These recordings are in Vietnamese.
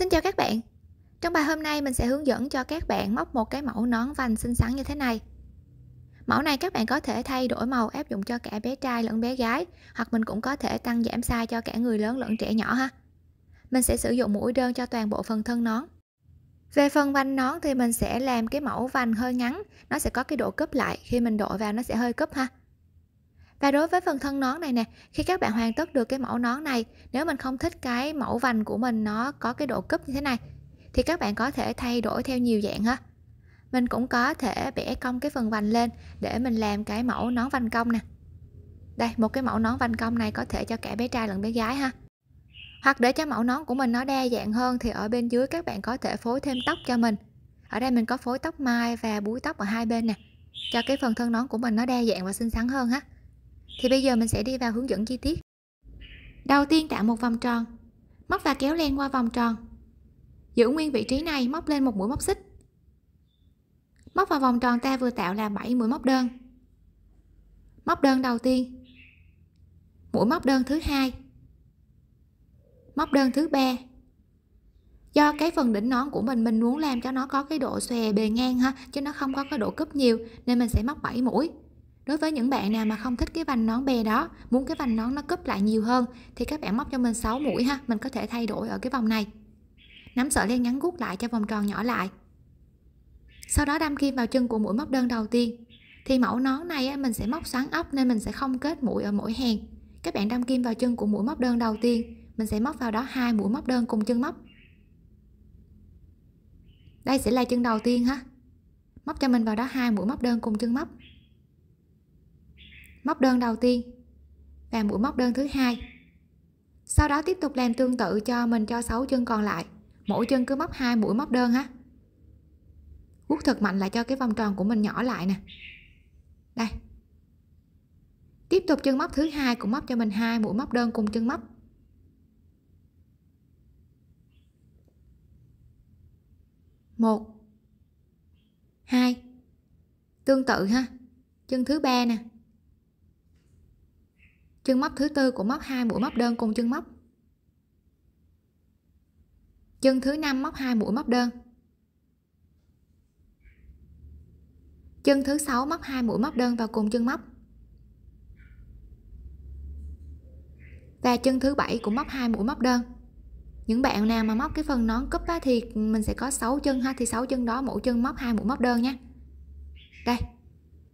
Xin chào các bạn Trong bài hôm nay mình sẽ hướng dẫn cho các bạn móc một cái mẫu nón vành xinh xắn như thế này Mẫu này các bạn có thể thay đổi màu áp dụng cho cả bé trai lẫn bé gái Hoặc mình cũng có thể tăng giảm size cho cả người lớn lẫn trẻ nhỏ ha Mình sẽ sử dụng mũi đơn cho toàn bộ phần thân nón về phần vành nón thì mình sẽ làm cái mẫu vành hơi ngắn Nó sẽ có cái độ cúp lại Khi mình đội vào nó sẽ hơi cúp ha và đối với phần thân nón này nè khi các bạn hoàn tất được cái mẫu nón này nếu mình không thích cái mẫu vành của mình nó có cái độ cúp như thế này thì các bạn có thể thay đổi theo nhiều dạng ha mình cũng có thể bẻ cong cái phần vành lên để mình làm cái mẫu nón vành cong nè đây một cái mẫu nón vành cong này có thể cho cả bé trai lẫn bé gái ha hoặc để cho mẫu nón của mình nó đa dạng hơn thì ở bên dưới các bạn có thể phối thêm tóc cho mình ở đây mình có phối tóc mai và búi tóc ở hai bên nè cho cái phần thân nón của mình nó đa dạng và xinh xắn hơn ha thì bây giờ mình sẽ đi vào hướng dẫn chi tiết. Đầu tiên tạo một vòng tròn, móc và kéo len qua vòng tròn. Giữ nguyên vị trí này, móc lên một mũi móc xích. Móc vào vòng tròn ta vừa tạo là 7 mũi móc đơn. Móc đơn đầu tiên. Mũi móc đơn thứ hai. Móc đơn thứ ba. Do cái phần đỉnh nón của mình mình muốn làm cho nó có cái độ xòe bề ngang ha, chứ nó không có cái độ cúp nhiều nên mình sẽ móc 7 mũi. Đối với những bạn nào mà không thích cái vành nón bè đó, muốn cái vành nón nó cúp lại nhiều hơn thì các bạn móc cho mình 6 mũi ha, mình có thể thay đổi ở cái vòng này. Nắm sợi len ngắn gút lại cho vòng tròn nhỏ lại. Sau đó đâm kim vào chân của mũi móc đơn đầu tiên. Thì mẫu nón này á mình sẽ móc xoắn ốc nên mình sẽ không kết mũi ở mỗi hàng. Các bạn đâm kim vào chân của mũi móc đơn đầu tiên, mình sẽ móc vào đó hai mũi móc đơn cùng chân móc. Đây sẽ là chân đầu tiên ha. Móc cho mình vào đó hai mũi móc đơn cùng chân móc móc đơn đầu tiên và mũi móc đơn thứ hai sau đó tiếp tục làm tương tự cho mình cho 6 chân còn lại mỗi chân cứ móc hai mũi móc đơn ha vuốt thật mạnh là cho cái vòng tròn của mình nhỏ lại nè đây tiếp tục chân móc thứ hai cũng móc cho mình hai mũi móc đơn cùng chân móc một hai tương tự ha chân thứ ba nè chân móc thứ tư của móc 2 mũi móc đơn cùng chân móc chân thứ năm móc 2 mũi móc đơn chân thứ sáu móc 2 mũi móc đơn vào cùng chân móc và chân thứ bảy cũng móc 2 mũi móc đơn những bạn nào mà móc cái phần nón cúp á, thì mình sẽ có 6 chân ha thì 6 chân đó mỗi chân móc hai mũi móc đơn nha đây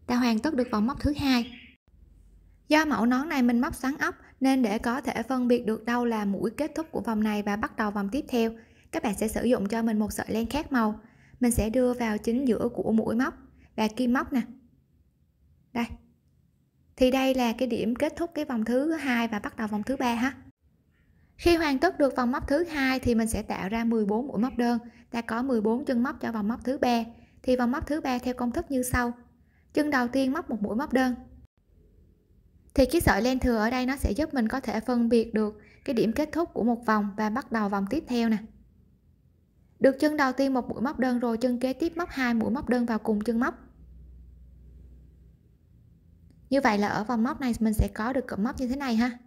ta hoàn tất được vòng móc thứ hai Do mẫu nón này mình móc xoắn ốc nên để có thể phân biệt được đâu là mũi kết thúc của vòng này và bắt đầu vòng tiếp theo, các bạn sẽ sử dụng cho mình một sợi len khác màu. Mình sẽ đưa vào chính giữa của mũi móc và kim móc nè. Đây. Thì đây là cái điểm kết thúc cái vòng thứ hai và bắt đầu vòng thứ ba ha. Khi hoàn tất được vòng móc thứ hai thì mình sẽ tạo ra 14 mũi móc đơn, ta có 14 chân móc cho vòng móc thứ ba. Thì vòng móc thứ ba theo công thức như sau. Chân đầu tiên móc một mũi móc đơn, thì cái sợi len thừa ở đây nó sẽ giúp mình có thể phân biệt được cái điểm kết thúc của một vòng và bắt đầu vòng tiếp theo nè được chân đầu tiên một mũi móc đơn rồi chân kế tiếp móc hai mũi móc đơn vào cùng chân móc như vậy là ở vòng móc này mình sẽ có được cụm móc như thế này ha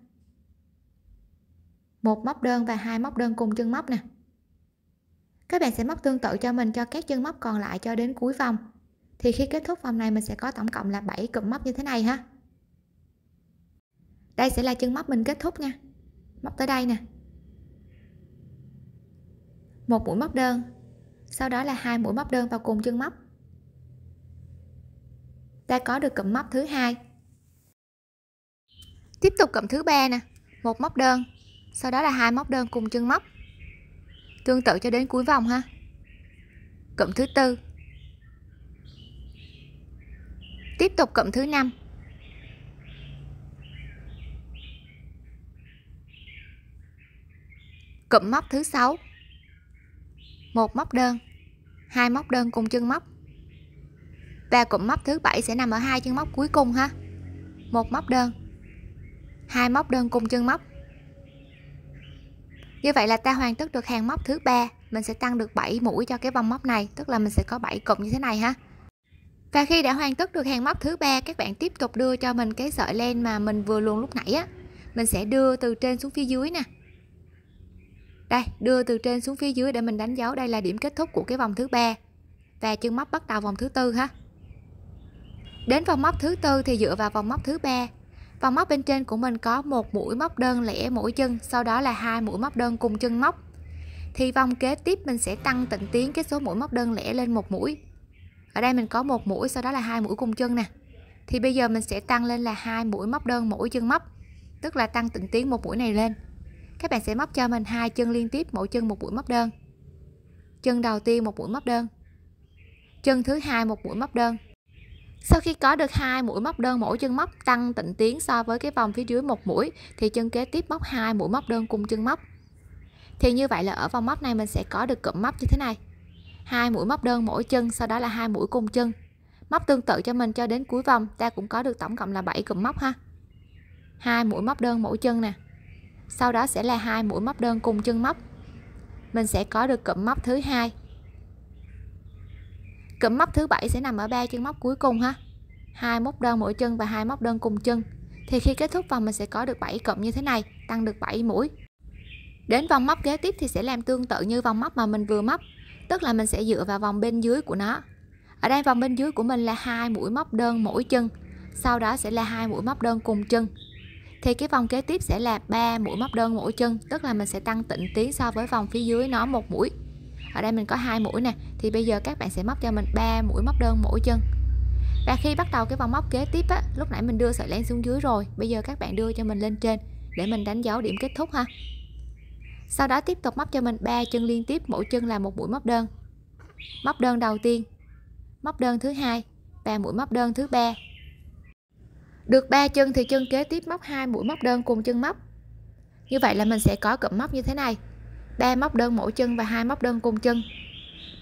một móc đơn và hai móc đơn cùng chân móc nè các bạn sẽ móc tương tự cho mình cho các chân móc còn lại cho đến cuối vòng thì khi kết thúc vòng này mình sẽ có tổng cộng là 7 cụm móc như thế này ha đây sẽ là chân móc mình kết thúc nha móc tới đây nè một mũi móc đơn sau đó là hai mũi móc đơn vào cùng chân móc ta có được cụm móc thứ hai tiếp tục cụm thứ ba nè một móc đơn sau đó là hai móc đơn cùng chân móc tương tự cho đến cuối vòng ha cụm thứ tư tiếp tục cụm thứ năm cụm móc thứ sáu một móc đơn hai móc đơn cùng chân móc và cụm móc thứ bảy sẽ nằm ở hai chân móc cuối cùng ha một móc đơn hai móc đơn cùng chân móc như vậy là ta hoàn tất được hàng móc thứ ba mình sẽ tăng được 7 mũi cho cái vòng móc này tức là mình sẽ có 7 cụm như thế này ha và khi đã hoàn tất được hàng móc thứ ba các bạn tiếp tục đưa cho mình cái sợi len mà mình vừa luồn lúc nãy á mình sẽ đưa từ trên xuống phía dưới nè đây đưa từ trên xuống phía dưới để mình đánh dấu đây là điểm kết thúc của cái vòng thứ ba và chân móc bắt đầu vòng thứ tư ha đến vòng móc thứ tư thì dựa vào vòng móc thứ ba vòng móc bên trên của mình có một mũi móc đơn lẻ mỗi chân sau đó là hai mũi móc đơn cùng chân móc thì vòng kế tiếp mình sẽ tăng tịnh tiến cái số mũi móc đơn lẻ lên một mũi ở đây mình có một mũi sau đó là hai mũi cùng chân nè thì bây giờ mình sẽ tăng lên là hai mũi móc đơn mỗi chân móc tức là tăng tịnh tiến một mũi này lên các bạn sẽ móc cho mình hai chân liên tiếp mỗi chân một mũi móc đơn chân đầu tiên một mũi móc đơn chân thứ hai một mũi móc đơn sau khi có được hai mũi móc đơn mỗi chân móc tăng tịnh tiến so với cái vòng phía dưới một mũi thì chân kế tiếp móc hai mũi móc đơn cùng chân móc thì như vậy là ở vòng móc này mình sẽ có được cụm móc như thế này hai mũi móc đơn mỗi chân sau đó là hai mũi cùng chân móc tương tự cho mình cho đến cuối vòng ta cũng có được tổng cộng là 7 cụm móc ha hai mũi móc đơn mỗi chân nè sau đó sẽ là hai mũi móc đơn cùng chân móc mình sẽ có được cụm móc thứ hai cụm móc thứ bảy sẽ nằm ở ba chân móc cuối cùng ha hai móc đơn mỗi chân và hai móc đơn cùng chân thì khi kết thúc vòng mình sẽ có được 7 cụm như thế này tăng được 7 mũi đến vòng móc kế tiếp thì sẽ làm tương tự như vòng móc mà mình vừa móc tức là mình sẽ dựa vào vòng bên dưới của nó ở đây vòng bên dưới của mình là hai mũi móc đơn mỗi chân sau đó sẽ là hai mũi móc đơn cùng chân thì cái vòng kế tiếp sẽ là 3 mũi móc đơn mỗi chân tức là mình sẽ tăng tịnh tiến so với vòng phía dưới nó một mũi ở đây mình có hai mũi nè thì bây giờ các bạn sẽ móc cho mình 3 mũi móc đơn mỗi chân và khi bắt đầu cái vòng móc kế tiếp á lúc nãy mình đưa sợi len xuống dưới rồi bây giờ các bạn đưa cho mình lên trên để mình đánh dấu điểm kết thúc ha sau đó tiếp tục móc cho mình 3 chân liên tiếp mỗi chân là một mũi móc đơn móc đơn đầu tiên móc đơn thứ hai và mũi móc đơn thứ ba được ba chân thì chân kế tiếp móc hai mũi móc đơn cùng chân móc như vậy là mình sẽ có cụm móc như thế này ba móc đơn mỗi chân và hai móc đơn cùng chân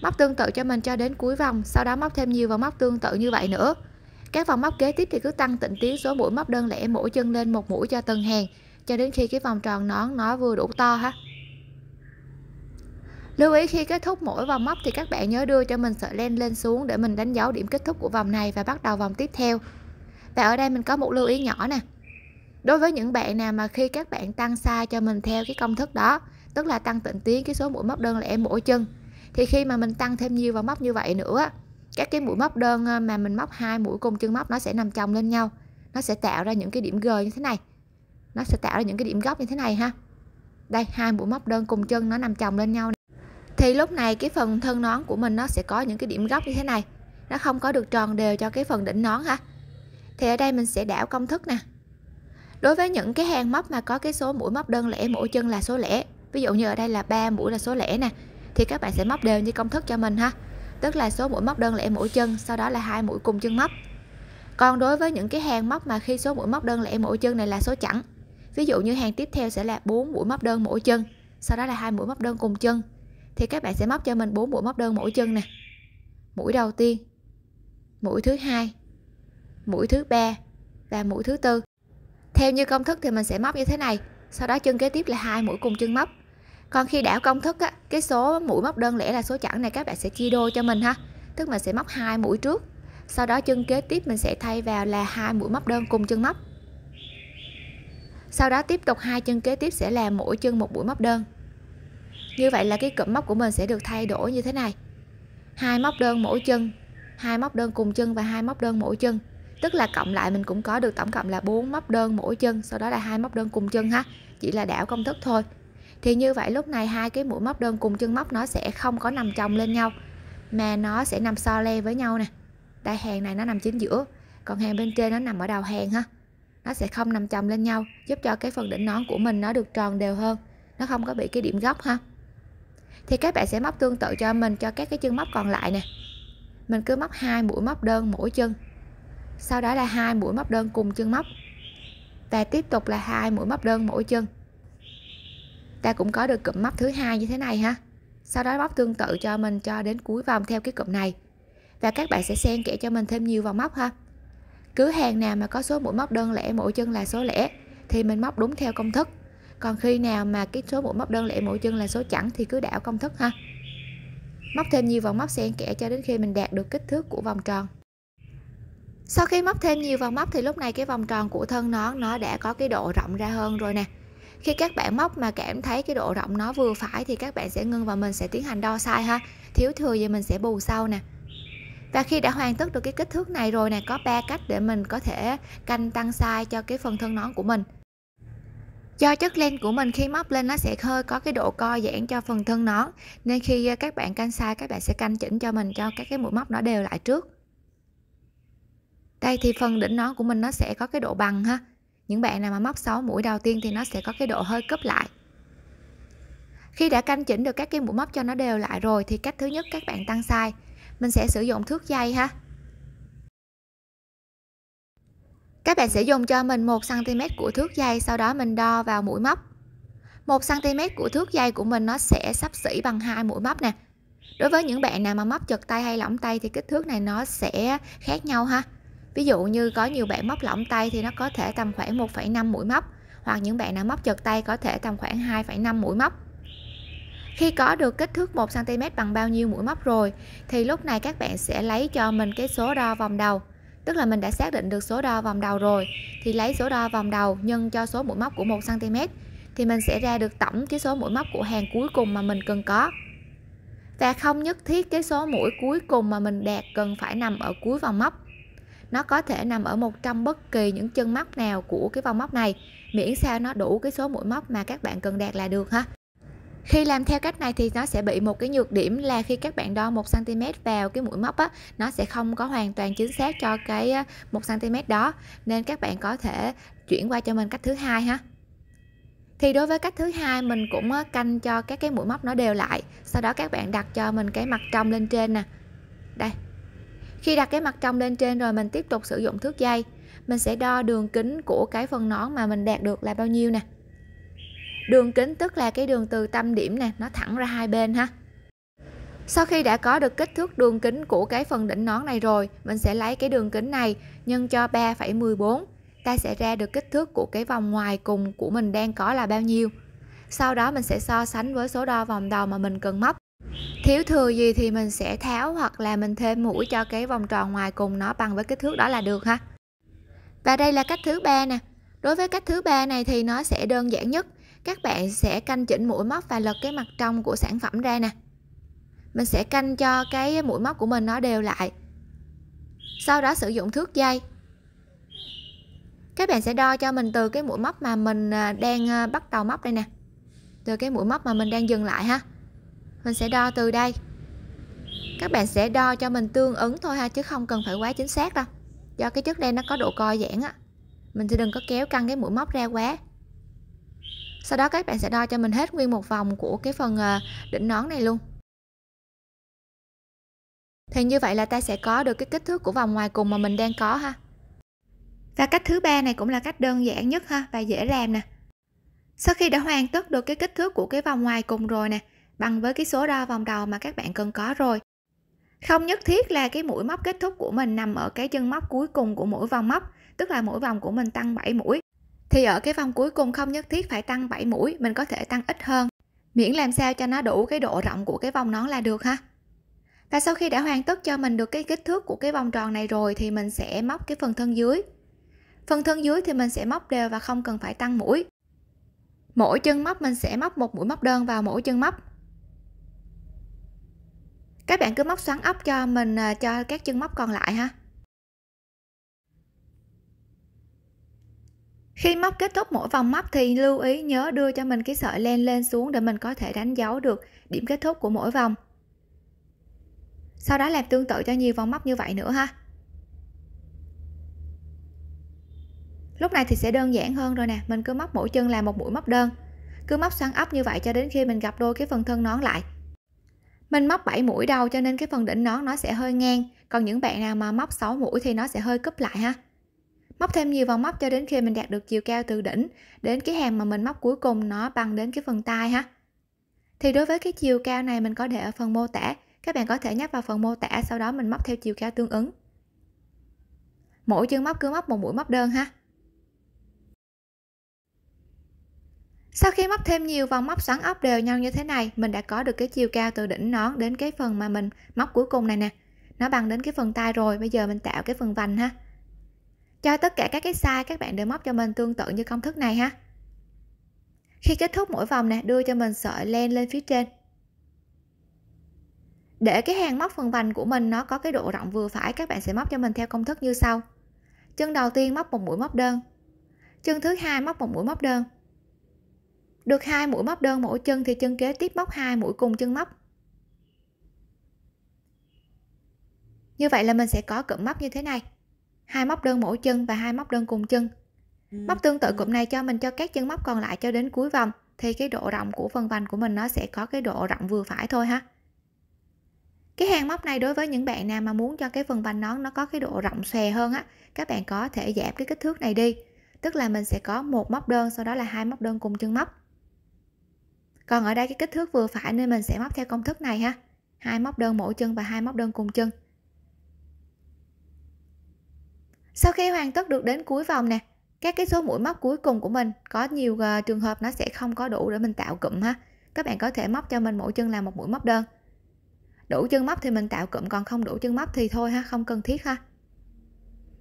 móc tương tự cho mình cho đến cuối vòng sau đó móc thêm nhiều và móc tương tự như vậy nữa các vòng móc kế tiếp thì cứ tăng tịnh tiến số mũi móc đơn lẻ mỗi chân lên một mũi cho từng hàng cho đến khi cái vòng tròn nón nó vừa đủ to ha lưu ý khi kết thúc mỗi vòng móc thì các bạn nhớ đưa cho mình sợi len lên xuống để mình đánh dấu điểm kết thúc của vòng này và bắt đầu vòng tiếp theo và ở đây mình có một lưu ý nhỏ nè đối với những bạn nào mà khi các bạn tăng sai cho mình theo cái công thức đó tức là tăng tịnh tiến cái số mũi móc đơn là em mỗi chân thì khi mà mình tăng thêm nhiều vào móc như vậy nữa các cái mũi móc đơn ờ, mà mình móc hai mũi cùng chân móc nó sẽ nằm chồng lên nhau nó sẽ tạo ra những cái điểm g như thế này nó sẽ tạo ra những cái điểm góc như thế này ha đây hai mũi móc đơn cùng chân nó nằm chồng lên nhau thì lúc này cái phần thân nón của mình nó sẽ có những cái điểm góc như thế này nó không có được tròn đều cho cái phần đỉnh nón ha thì ở đây mình sẽ đảo công thức nè đối với những cái hàng móc mà có cái số mũi móc đơn lẻ mỗi chân là số lẻ ví dụ như ở đây là 3 mũi là số lẻ nè thì các bạn sẽ móc đều như công thức cho mình ha tức là số mũi móc đơn lẻ mỗi chân sau đó là hai mũi cùng chân móc còn đối với những cái hàng móc mà khi số mũi móc đơn lẻ mỗi chân này là số chẵn ví dụ như hàng tiếp theo sẽ là 4 mũi móc đơn mỗi chân sau đó là hai mũi móc đơn cùng chân thì các bạn sẽ móc cho mình 4 mũi móc đơn mỗi chân nè mũi đầu tiên mũi thứ hai mũi thứ ba và mũi thứ tư theo như công thức thì mình sẽ móc như thế này sau đó chân kế tiếp là hai mũi cùng chân móc còn khi đảo công thức á, cái số mũi móc đơn lẻ là số chẵn này các bạn sẽ chia đôi cho mình ha tức mình sẽ móc hai mũi trước sau đó chân kế tiếp mình sẽ thay vào là hai mũi móc đơn cùng chân móc sau đó tiếp tục hai chân kế tiếp sẽ là mỗi chân một mũi móc đơn như vậy là cái cụm móc của mình sẽ được thay đổi như thế này hai móc đơn mỗi chân hai móc đơn cùng chân và hai móc đơn mỗi chân tức là cộng lại mình cũng có được tổng cộng là 4 móc đơn mỗi chân sau đó là hai móc đơn cùng chân ha chỉ là đảo công thức thôi thì như vậy lúc này hai cái mũi móc đơn cùng chân móc nó sẽ không có nằm chồng lên nhau mà nó sẽ nằm so le với nhau nè đây hàng này nó nằm chính giữa còn hàng bên trên nó nằm ở đầu hàng ha nó sẽ không nằm chồng lên nhau giúp cho cái phần đỉnh nón của mình nó được tròn đều hơn nó không có bị cái điểm góc ha thì các bạn sẽ móc tương tự cho mình cho các cái chân móc còn lại nè mình cứ móc hai mũi móc đơn mỗi chân sau đó là hai mũi móc đơn cùng chân móc và tiếp tục là hai mũi móc đơn mỗi chân ta cũng có được cụm móc thứ hai như thế này ha sau đó móc tương tự cho mình cho đến cuối vòng theo cái cụm này và các bạn sẽ xen kẽ cho mình thêm nhiều vòng móc ha cứ hàng nào mà có số mũi móc đơn lẻ mỗi chân là số lẻ thì mình móc đúng theo công thức còn khi nào mà cái số mũi móc đơn lẻ mỗi chân là số chẵn thì cứ đảo công thức ha móc thêm nhiều vòng móc xen kẽ cho đến khi mình đạt được kích thước của vòng tròn sau khi móc thêm nhiều vòng móc thì lúc này cái vòng tròn của thân nón nó đã có cái độ rộng ra hơn rồi nè khi các bạn móc mà cảm thấy cái độ rộng nó vừa phải thì các bạn sẽ ngưng và mình sẽ tiến hành đo sai ha thiếu thừa thì mình sẽ bù sau nè và khi đã hoàn tất được cái kích thước này rồi nè có ba cách để mình có thể canh tăng size cho cái phần thân nón của mình do chất len của mình khi móc lên nó sẽ hơi có cái độ co giãn cho phần thân nón nên khi các bạn canh size các bạn sẽ canh chỉnh cho mình cho các cái mũi móc nó đều lại trước đây thì phần đỉnh nón của mình nó sẽ có cái độ bằng ha những bạn nào mà móc 6 mũi đầu tiên thì nó sẽ có cái độ hơi cấp lại khi đã canh chỉnh được các cái mũi móc cho nó đều lại rồi thì cách thứ nhất các bạn tăng size mình sẽ sử dụng thước dây ha các bạn sẽ dùng cho mình 1 cm của thước dây sau đó mình đo vào mũi móc 1 cm của thước dây của mình nó sẽ sắp xỉ bằng hai mũi móc nè đối với những bạn nào mà móc chật tay hay lỏng tay thì kích thước này nó sẽ khác nhau ha Ví dụ như có nhiều bạn móc lỏng tay thì nó có thể tầm khoảng 1,5 mũi móc hoặc những bạn nào móc chật tay có thể tầm khoảng 2,5 mũi móc. Khi có được kích thước 1 cm bằng bao nhiêu mũi móc rồi thì lúc này các bạn sẽ lấy cho mình cái số đo vòng đầu. Tức là mình đã xác định được số đo vòng đầu rồi thì lấy số đo vòng đầu nhân cho số mũi móc của 1 cm thì mình sẽ ra được tổng cái số mũi móc của hàng cuối cùng mà mình cần có. Và không nhất thiết cái số mũi cuối cùng mà mình đạt cần phải nằm ở cuối vòng móc nó có thể nằm ở một trong bất kỳ những chân móc nào của cái vòng móc này miễn sao nó đủ cái số mũi móc mà các bạn cần đạt là được ha khi làm theo cách này thì nó sẽ bị một cái nhược điểm là khi các bạn đo 1 cm vào cái mũi móc á nó sẽ không có hoàn toàn chính xác cho cái 1 cm đó nên các bạn có thể chuyển qua cho mình cách thứ hai ha thì đối với cách thứ hai mình cũng canh cho các cái mũi móc nó đều lại sau đó các bạn đặt cho mình cái mặt trong lên trên nè đây khi đặt cái mặt trong lên trên rồi mình tiếp tục sử dụng thước dây mình sẽ đo đường kính của cái phần nón mà mình đạt được là bao nhiêu nè đường kính tức là cái đường từ tâm điểm nè nó thẳng ra hai bên ha sau khi đã có được kích thước đường kính của cái phần đỉnh nón này rồi mình sẽ lấy cái đường kính này nhân cho 3,14 ta sẽ ra được kích thước của cái vòng ngoài cùng của mình đang có là bao nhiêu sau đó mình sẽ so sánh với số đo vòng đầu mà mình cần móc thiếu thừa gì thì mình sẽ tháo hoặc là mình thêm mũi cho cái vòng tròn ngoài cùng nó bằng với kích thước đó là được ha và đây là cách thứ ba nè đối với cách thứ ba này thì nó sẽ đơn giản nhất các bạn sẽ canh chỉnh mũi móc và lật cái mặt trong của sản phẩm ra nè mình sẽ canh cho cái mũi móc của mình nó đều lại sau đó sử dụng thước dây các bạn sẽ đo cho mình từ cái mũi móc mà mình à, đang à, bắt đầu móc đây nè từ cái mũi móc mà mình đang dừng lại ha mình sẽ đo từ đây các bạn sẽ đo cho mình tương ứng thôi ha chứ không cần phải quá chính xác đâu do cái trước đây nó có độ co giãn á mình sẽ đừng có kéo căng cái mũi móc ra quá sau đó các bạn sẽ đo cho mình hết nguyên một vòng của cái phần ờ, đỉnh nón này luôn thì như vậy là ta sẽ có được cái kích thước của vòng ngoài cùng mà mình đang có ha và cách thứ ba này cũng là cách đơn giản nhất ha và dễ làm nè sau khi đã hoàn tất được cái kích thước của cái vòng ngoài cùng rồi nè bằng với cái số đo vòng đầu mà các bạn cần có rồi không nhất thiết là cái mũi móc kết thúc của mình nằm ở cái chân móc cuối cùng của mỗi vòng móc tức là mỗi vòng của mình tăng 7 mũi thì ở cái vòng cuối cùng không nhất thiết phải tăng 7 mũi mình có thể tăng ít hơn miễn làm sao cho nó đủ cái độ rộng của cái vòng nón là được ha và sau khi đã hoàn tất cho mình được cái kích thước của cái vòng tròn này rồi thì mình sẽ móc cái phần thân dưới phần thân dưới thì mình sẽ móc đều và không cần phải tăng mũi mỗi chân móc mình sẽ móc một mũi móc đơn vào mỗi chân móc các bạn cứ móc xoắn ốc cho mình à, cho các chân móc còn lại ha Khi móc kết thúc mỗi vòng móc thì lưu ý nhớ đưa cho mình cái sợi len lên xuống để mình có thể đánh dấu được điểm kết thúc của mỗi vòng. Sau đó làm tương tự cho nhiều vòng móc như vậy nữa ha. Lúc này thì sẽ đơn giản hơn rồi nè, mình cứ móc mỗi chân là một mũi móc đơn. Cứ móc xoắn ốc như vậy cho đến khi mình gặp đôi cái phần thân nón lại mình móc 7 mũi đầu cho nên cái phần đỉnh nón nó sẽ hơi ngang còn những bạn nào mà móc 6 mũi thì nó sẽ hơi cúp lại ha móc thêm nhiều vòng móc cho đến khi mình đạt được chiều cao từ đỉnh đến cái hàng mà mình móc cuối cùng nó bằng đến cái phần tai ha thì đối với cái chiều cao này mình có để ở phần mô tả các bạn có thể nhắc vào phần mô tả sau đó mình móc theo chiều cao tương ứng mỗi chân móc cứ móc một mũi móc đơn ha Sau khi móc thêm nhiều vòng móc xoắn ốc đều nhau như thế này, mình đã có được cái chiều cao từ đỉnh nón đến cái phần mà mình móc cuối cùng này nè. Nó bằng đến cái phần tay rồi, bây giờ mình tạo cái phần vành ha. Cho tất cả các cái size các bạn đều móc cho mình tương tự như công thức này ha. Khi kết thúc mỗi vòng nè, đưa cho mình sợi len lên phía trên. Để cái hàng móc phần vành của mình nó có cái độ rộng vừa phải, các bạn sẽ móc cho mình theo công thức như sau. Chân đầu tiên móc một mũi móc đơn. Chân thứ hai móc một mũi móc đơn được hai mũi móc đơn mỗi chân thì chân kế tiếp móc hai mũi cùng chân móc như vậy là mình sẽ có cụm móc như thế này hai móc đơn mỗi chân và hai móc đơn cùng chân ừ. móc tương tự cụm này cho mình cho các chân móc còn lại cho đến cuối vòng thì cái độ rộng của phần vành của mình nó sẽ có cái độ rộng vừa phải thôi ha cái hàng móc này đối với những bạn nào mà muốn cho cái phần vành nón nó có cái độ rộng xòe hơn á các bạn có thể giảm cái kích thước này đi tức là mình sẽ có một móc đơn sau đó là hai móc đơn cùng chân móc còn ở đây cái kích thước vừa phải nên mình sẽ móc theo công thức này ha hai móc đơn mỗi chân và hai móc đơn cùng chân sau khi hoàn tất được đến cuối vòng nè các cái số mũi móc cuối cùng của mình có nhiều ờ, trường hợp nó sẽ không có đủ để mình tạo cụm ha các bạn có thể móc cho mình mỗi chân là một mũi móc đơn đủ chân móc thì mình tạo cụm còn không đủ chân móc thì thôi ha không cần thiết ha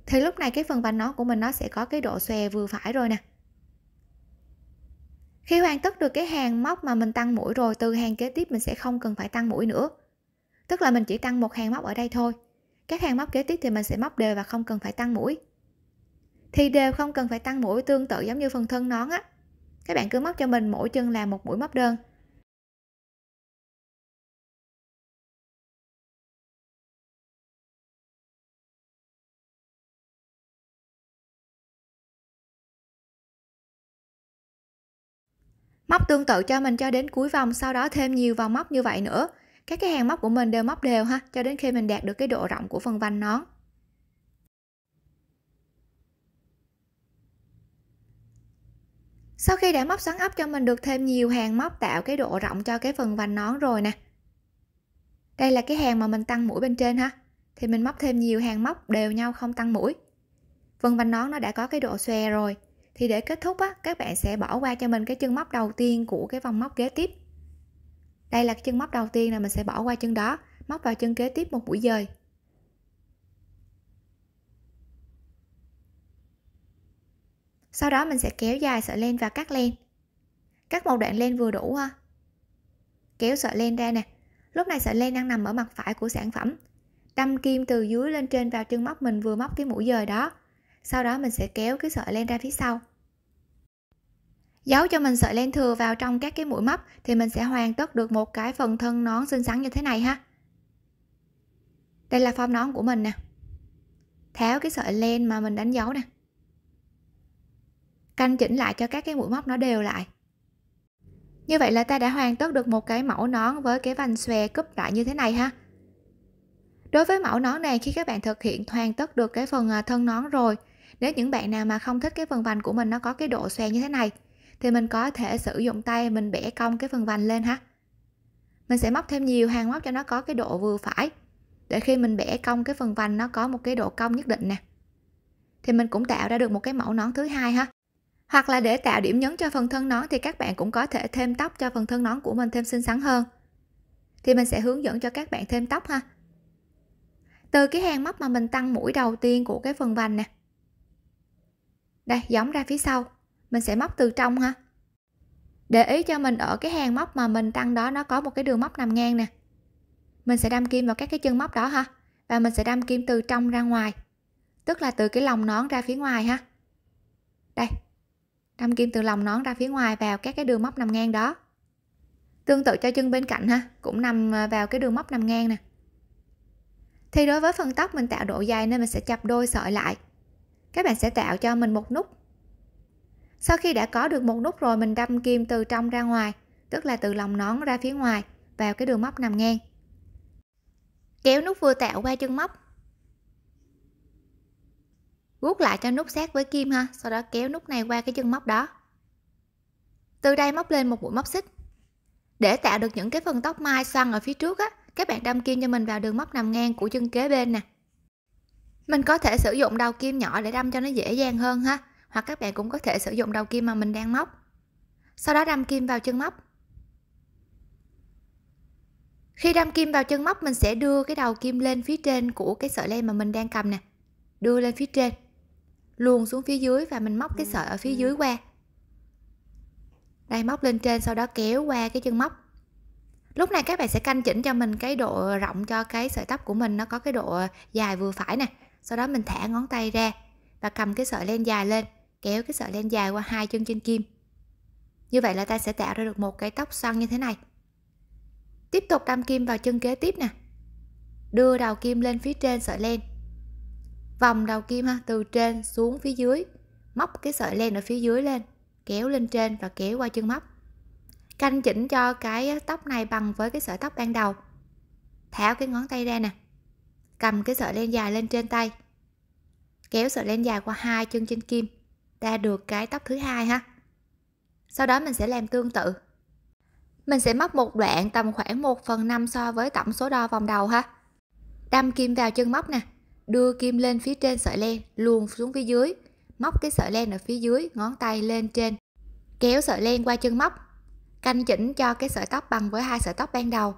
thì lúc này cái phần vành nó của mình nó sẽ có cái độ xòe vừa phải rồi nè khi hoàn tất được cái hàng móc mà mình tăng mũi rồi từ hàng kế tiếp mình sẽ không cần phải tăng mũi nữa tức là mình chỉ tăng một hàng móc ở đây thôi các hàng móc kế tiếp thì mình sẽ móc đều và không cần phải tăng mũi thì đều không cần phải tăng mũi tương tự giống như phần thân nón á các bạn cứ móc cho mình mỗi chân là một mũi móc đơn móc tương tự cho mình cho đến cuối vòng sau đó thêm nhiều vòng móc như vậy nữa các cái hàng móc của mình đều móc đều ha cho đến khi mình đạt được cái độ rộng của phần vành nón sau khi đã móc xoắn ốc cho mình được thêm nhiều hàng móc tạo cái độ rộng cho cái phần vành nón rồi nè đây là cái hàng mà mình tăng mũi bên trên ha thì mình móc thêm nhiều hàng móc đều nhau không tăng mũi phần vành nón nó đã có cái độ xòe rồi thì để kết thúc á, các bạn sẽ bỏ qua cho mình cái chân móc đầu tiên của cái vòng móc kế tiếp đây là cái chân móc đầu tiên là mình sẽ bỏ qua chân đó móc vào chân kế tiếp một mũi dời sau đó mình sẽ kéo dài sợi len và cắt len cắt một đoạn len vừa đủ ha kéo sợi len ra nè lúc này sợi len đang nằm ở mặt phải của sản phẩm đâm kim từ dưới lên trên vào chân móc mình vừa móc cái mũi dời đó sau đó mình sẽ kéo cái sợi len ra phía sau giấu cho mình sợi len thừa vào trong các cái mũi móc thì mình sẽ hoàn tất được một cái phần thân nón xinh xắn như thế này ha đây là form nón của mình nè tháo cái sợi len mà mình đánh dấu nè canh chỉnh lại cho các cái mũi móc nó đều lại như vậy là ta đã hoàn tất được một cái mẫu nón với cái vành xòe cúp lại như thế này ha đối với mẫu nón này khi các bạn thực hiện hoàn tất được cái phần à, thân nón rồi nếu những bạn nào mà không thích cái phần vành của mình nó có cái độ xòe như thế này thì mình có thể sử dụng tay mình bẻ cong cái phần vành lên ha mình sẽ móc thêm nhiều hàng móc cho nó có cái độ vừa phải để khi mình bẻ cong cái phần vành nó có một cái độ cong nhất định nè thì mình cũng tạo ra được một cái mẫu nón thứ hai ha hoặc là để tạo điểm nhấn cho phần thân nón thì các bạn cũng có thể thêm tóc cho phần thân nón của mình thêm xinh xắn hơn thì mình sẽ hướng dẫn cho các bạn thêm tóc ha từ cái hàng móc mà mình tăng mũi đầu tiên của cái phần vành nè đây giống ra phía sau mình sẽ móc từ trong ha để ý cho mình ở cái hàng móc mà mình tăng đó nó có một cái đường móc nằm ngang nè mình sẽ đâm kim vào các cái chân móc đó ha và mình sẽ đâm kim từ trong ra ngoài tức là từ cái lòng nón ra phía ngoài ha đây đâm kim từ lòng nón ra phía ngoài vào các cái đường móc nằm ngang đó tương tự cho chân bên cạnh ha cũng nằm à, vào cái đường móc nằm ngang nè thì đối với phần tóc mình tạo độ dài nên mình sẽ chập đôi sợi lại các bạn sẽ tạo cho mình một nút sau khi đã có được một nút rồi mình đâm kim từ trong ra ngoài tức là từ lòng nón ra phía ngoài vào cái đường móc nằm ngang kéo nút vừa tạo qua chân móc rút lại cho nút sát với kim ha sau đó kéo nút này qua cái chân móc đó từ đây móc lên một mũi móc xích để tạo được những cái phần tóc mai xoăn ở phía trước á các bạn đâm kim cho mình vào đường móc nằm ngang của chân kế bên nè mình có thể sử dụng đầu kim nhỏ để đâm cho nó dễ dàng hơn ha hoặc các bạn cũng có thể sử dụng đầu kim mà mình đang móc sau đó đâm kim vào chân móc khi đâm kim vào chân móc mình sẽ đưa cái đầu kim lên phía trên của cái sợi len mà mình đang cầm nè đưa lên phía trên luồn xuống phía dưới và mình móc cái ừ, sợi ở phía ừ. dưới qua đây móc lên trên sau đó kéo qua cái chân móc lúc này các bạn sẽ canh chỉnh cho mình cái độ rộng cho cái sợi tóc của mình nó có cái độ dài vừa phải nè sau đó mình thả ngón tay ra và cầm cái sợi len dài lên kéo cái sợi len dài qua hai chân trên kim như vậy là ta sẽ tạo ra được một cái tóc xoăn như thế này tiếp tục đâm kim vào chân kế tiếp nè đưa đầu kim lên phía trên sợi len vòng đầu kim ha từ trên xuống phía dưới móc cái sợi len ở phía dưới lên kéo lên trên và kéo qua chân móc canh chỉnh cho cái tóc này bằng với cái sợi tóc ban đầu tháo cái ngón tay ra nè cầm cái sợi len dài lên trên tay kéo sợi len dài qua hai chân trên kim ta được cái tóc thứ hai ha sau đó mình sẽ làm tương tự mình sẽ móc một đoạn tầm khoảng 1 phần 5 so với tổng số đo vòng đầu ha đâm kim vào chân móc nè đưa kim lên phía trên sợi len luồn xuống phía dưới móc cái sợi len ở phía dưới ngón tay lên trên kéo sợi len qua chân móc canh chỉnh cho cái sợi tóc bằng với hai sợi tóc ban đầu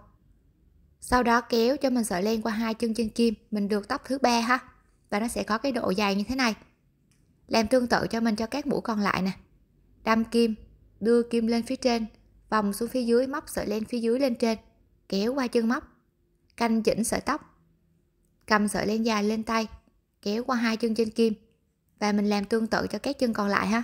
sau đó kéo cho mình sợi len qua hai chân chân kim mình được tóc thứ ba ha và nó sẽ có cái độ dài như thế này làm tương tự cho mình cho các mũi còn lại nè. Đâm kim, đưa kim lên phía trên, vòng xuống phía dưới móc sợi len phía dưới lên trên, kéo qua chân móc. Canh chỉnh sợi tóc. Cầm sợi len dài lên tay, kéo qua hai chân trên kim. Và mình làm tương tự cho các chân còn lại ha.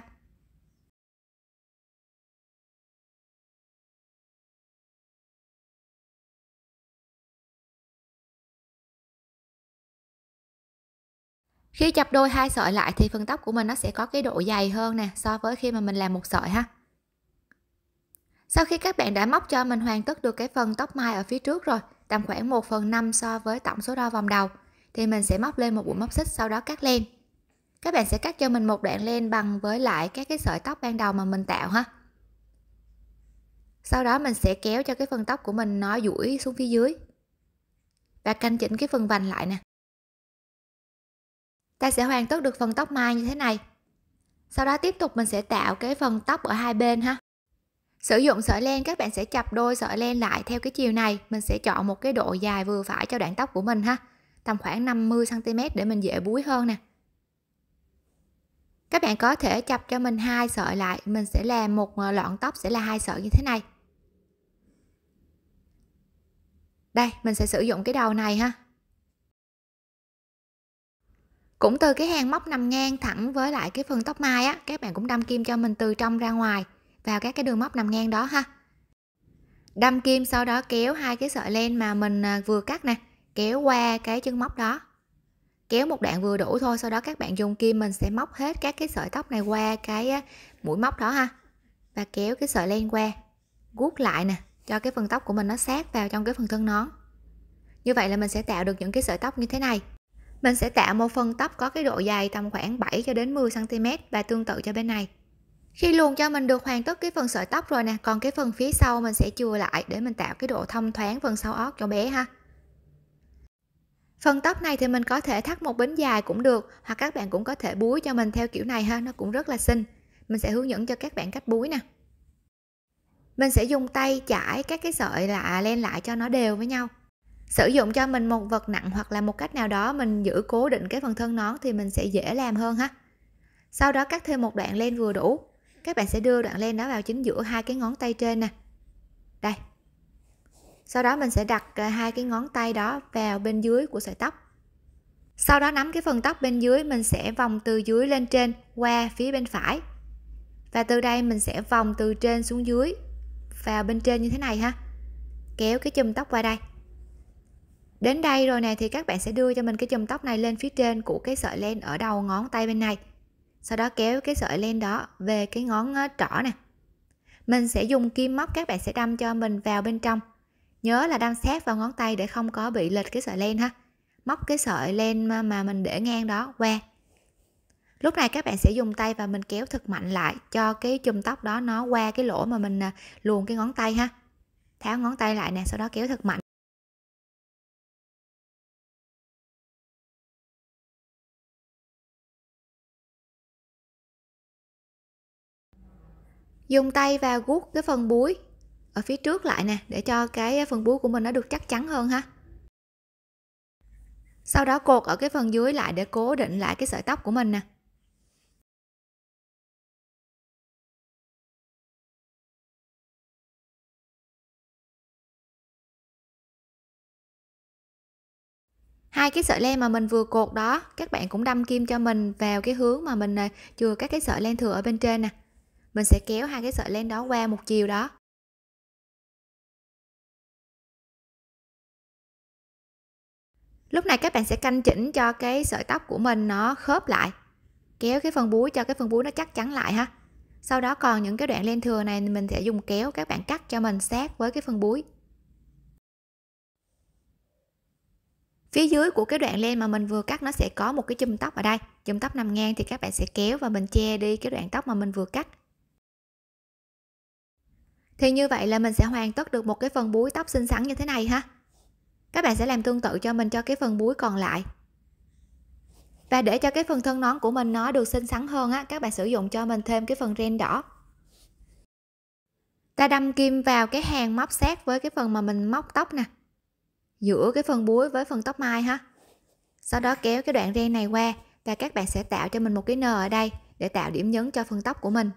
khi chập đôi hai sợi lại thì phần tóc của mình nó sẽ có cái độ dày hơn nè so với khi mà mình làm một sợi ha sau khi các bạn đã móc cho mình hoàn tất được cái phần tóc mai ở phía trước rồi tầm khoảng 1 phần 5 so với tổng số đo vòng đầu thì mình sẽ móc lên một mũi móc xích sau đó cắt len các bạn sẽ cắt cho mình một đoạn len bằng với lại các cái sợi tóc ban đầu mà mình tạo ha sau đó mình sẽ kéo cho cái phần tóc của mình nó duỗi xuống phía dưới và canh chỉnh cái phần vành lại nè ta sẽ hoàn tất được phần tóc mai như thế này sau đó tiếp tục mình sẽ tạo cái phần tóc ở hai bên ha sử dụng sợi len các bạn sẽ chập đôi sợi len lại theo cái chiều này mình sẽ chọn một cái độ dài vừa phải cho đoạn tóc của mình ha tầm khoảng 50 cm để mình dễ búi hơn nè các bạn có thể chập cho mình hai sợi lại mình sẽ làm một ờ, lọn tóc sẽ là hai sợi như thế này đây mình sẽ sử dụng cái đầu này ha cũng từ cái hàng móc nằm ngang thẳng với lại cái phần tóc mai á các bạn cũng đâm kim cho mình từ trong ra ngoài vào các cái đường móc nằm ngang đó ha đâm kim sau đó kéo hai cái sợi len mà mình à, vừa cắt nè kéo qua cái chân móc đó kéo một đoạn vừa đủ thôi sau đó các bạn dùng kim mình sẽ móc hết các cái sợi tóc này qua cái mũi móc đó ha và kéo cái sợi len qua guốc lại nè cho cái phần tóc của mình nó sát vào trong cái phần thân nón như vậy là mình sẽ tạo được những cái sợi tóc như thế này mình sẽ tạo một phần tóc có cái độ dài tầm khoảng 7 cho đến 10 cm và tương tự cho bên này. Khi luồn cho mình được hoàn tất cái phần sợi tóc rồi nè, còn cái phần phía sau mình sẽ chừa lại để mình tạo cái độ thông thoáng phần sau ót cho bé ha. Phần tóc này thì mình có thể thắt một bến dài cũng được, hoặc các bạn cũng có thể búi cho mình theo kiểu này ha, nó cũng rất là xinh. Mình sẽ hướng dẫn cho các bạn cách búi nè. Mình sẽ dùng tay chải các cái sợi lạ len lại cho nó đều với nhau sử dụng cho mình một vật nặng hoặc là một cách nào đó mình giữ cố định cái phần thân nón thì mình sẽ dễ làm hơn ha sau đó cắt thêm một đoạn len vừa đủ các bạn sẽ đưa đoạn len đó vào chính giữa hai cái ngón tay trên nè đây sau đó mình sẽ đặt à, hai cái ngón tay đó vào bên dưới của sợi tóc sau đó nắm cái phần tóc bên dưới mình sẽ vòng từ dưới lên trên qua phía bên phải và từ đây mình sẽ vòng từ trên xuống dưới vào bên trên như thế này ha kéo cái chùm tóc qua đây đến đây rồi nè thì các bạn sẽ đưa cho mình cái chùm tóc này lên phía trên của cái sợi len ở đầu ngón tay bên này sau đó kéo cái sợi len đó về cái ngón ờ, trỏ nè mình sẽ dùng kim móc các bạn sẽ đâm cho mình vào bên trong nhớ là đâm sát vào ngón tay để không có bị lệch cái sợi len ha móc cái sợi len mà, mà mình để ngang đó qua lúc này các bạn sẽ dùng tay và mình kéo thật mạnh lại cho cái chùm tóc đó nó qua cái lỗ mà mình ờ, luồn cái ngón tay ha tháo ngón tay lại nè sau đó kéo thật mạnh dùng tay và guốc cái phần búi ở phía trước lại nè để cho cái phần búi của mình nó được chắc chắn hơn ha sau đó cột ở cái phần dưới lại để cố định lại cái sợi tóc của mình nè hai cái sợi len mà mình vừa cột đó các bạn cũng đâm kim cho mình vào cái hướng mà mình à, chừa các cái sợi len thừa ở bên trên nè mình sẽ kéo hai cái sợi len đó qua một chiều đó lúc này các bạn sẽ canh chỉnh cho cái sợi tóc của mình nó khớp lại kéo cái phần búi cho cái phần búi nó chắc chắn lại ha sau đó còn những cái đoạn len thừa này mình sẽ dùng kéo các bạn cắt cho mình sát với cái phần búi phía dưới của cái đoạn len mà mình vừa cắt nó sẽ có một cái chùm tóc ở đây chùm tóc nằm ngang thì các bạn sẽ kéo và mình che đi cái đoạn tóc mà mình vừa cắt thì như vậy là mình sẽ hoàn tất được một cái phần búi tóc xinh xắn như thế này ha các bạn sẽ làm tương tự cho mình cho cái phần búi còn lại và để cho cái phần thân nón của mình nó được xinh xắn hơn á các bạn sử dụng cho mình thêm cái phần ren đỏ ta đâm kim vào cái hàng móc sát với cái phần mà mình móc tóc nè giữa cái phần búi với phần tóc mai ha sau đó kéo cái đoạn ren này qua và các bạn sẽ tạo cho mình một cái nơ ở đây để tạo điểm nhấn cho phần tóc của mình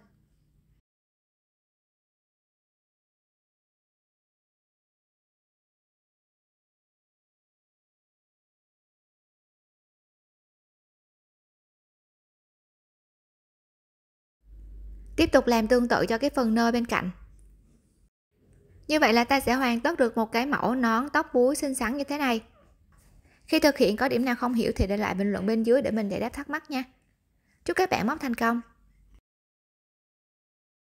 tiếp tục làm tương tự cho cái phần nơ bên cạnh như vậy là ta sẽ hoàn tất được một cái mẫu nón tóc búi xinh xắn như thế này khi thực hiện có điểm nào không hiểu thì để lại bình luận bên dưới để mình giải đáp thắc mắc nha chúc các bạn móc thành công